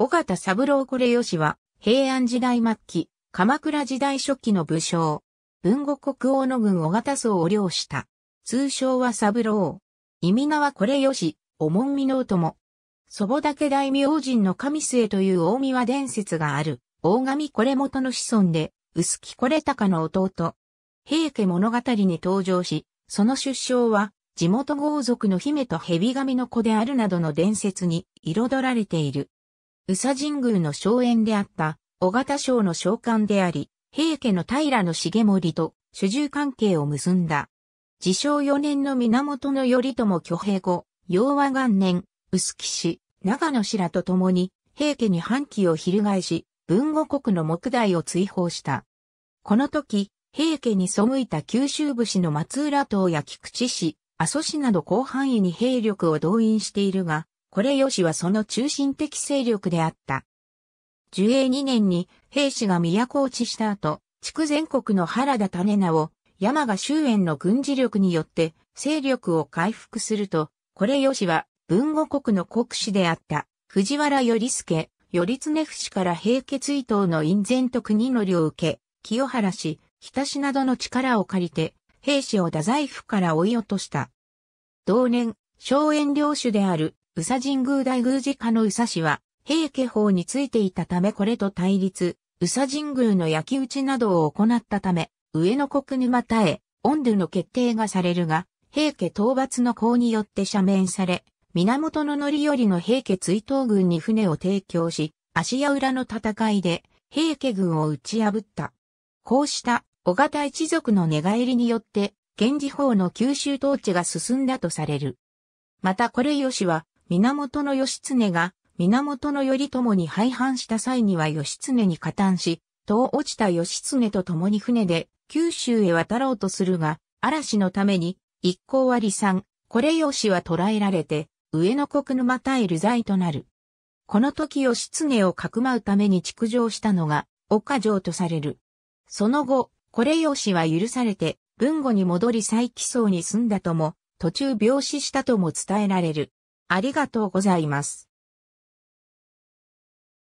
尾形三郎これよしは、平安時代末期、鎌倉時代初期の武将。文後国王の軍尾形僧を領した。通称は三郎。意味名はこれよし、おもんみのうとも。祖母岳大明神の神末という大見話伝説がある、大神これ元の子孫で、薄木これ高の弟。平家物語に登場し、その出生は、地元豪族の姫と蛇神の子であるなどの伝説に彩られている。宇佐神宮の荘園であった、尾形省の召官であり、平家の平重盛と主従関係を結んだ。自称四年の源頼朝挙兵後、雍和元年、臼杵氏、長野氏らと共に、平家に反旗を翻し、文後国の木代を追放した。この時、平家に背いた九州武士の松浦党や菊池氏、阿蘇氏など広範囲に兵力を動員しているが、これよしはその中心的勢力であった。樹英2年に兵士が都落ちした後、地区全国の原田種名を山賀周縁の軍事力によって勢力を回復すると、これよしは文後国の国士であった藤原頼助、頼常氏から平家追悼の院前と国の領を受け、清原氏、日田氏などの力を借りて、兵士を太宰府から追い落とした。同年、荘園領主である宇佐神宮大宮寺家の宇佐氏は、平家法についていたためこれと対立、宇佐神宮の焼き討ちなどを行ったため、上野国沼田へ、温度の決定がされるが、平家討伐の功によって赦免され、源の頼の平家追討軍に船を提供し、芦屋裏の戦いで平家軍を打ち破った。こうした小型一族の寝返りによって、源氏法の九州統治が進んだとされる。またこれ吉は、源義経が源頼朝に廃藩した際には義経に加担し、遠落ちた義経と共に船で九州へ渡ろうとするが、嵐のために一行は離散、これ義は捕らえられて、上野国沼大る罪となる。この時義経をかくまうために築城したのが、岡城とされる。その後、これ義は許されて、文後に戻り再起草に住んだとも、途中病死したとも伝えられる。ありがとうございます。